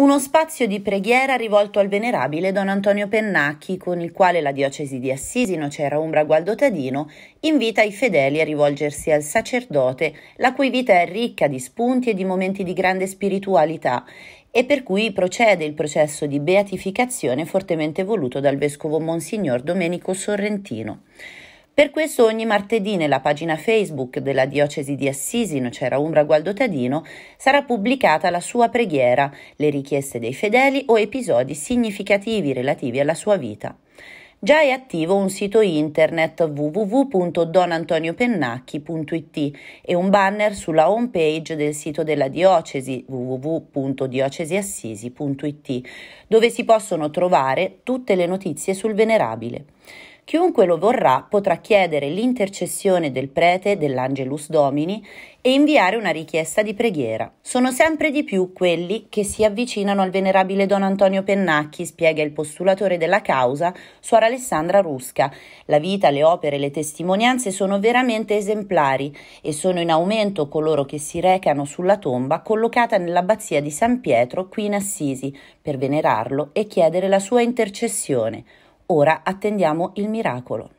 uno spazio di preghiera rivolto al venerabile Don Antonio Pennacchi, con il quale la diocesi di Assisi, Nocera Umbra Gualdo Tadino, invita i fedeli a rivolgersi al sacerdote, la cui vita è ricca di spunti e di momenti di grande spiritualità, e per cui procede il processo di beatificazione fortemente voluto dal vescovo Monsignor Domenico Sorrentino. Per questo ogni martedì nella pagina Facebook della Diocesi di Assisi, Nocera Umbra Gualdo Tadino, sarà pubblicata la sua preghiera, le richieste dei fedeli o episodi significativi relativi alla sua vita. Già è attivo un sito internet www.donantoniopennacchi.it e un banner sulla homepage del sito della diocesi www.diocesiassisi.it dove si possono trovare tutte le notizie sul venerabile. Chiunque lo vorrà potrà chiedere l'intercessione del prete dell'Angelus Domini e inviare una richiesta di preghiera. Sono sempre di più quelli che si avvicinano al venerabile Don Antonio Pennacchi, spiega il postulatore della causa, suor Alessandra Rusca. La vita, le opere, le testimonianze sono veramente esemplari e sono in aumento coloro che si recano sulla tomba collocata nell'abbazia di San Pietro qui in Assisi per venerarlo e chiedere la sua intercessione. Ora attendiamo il miracolo.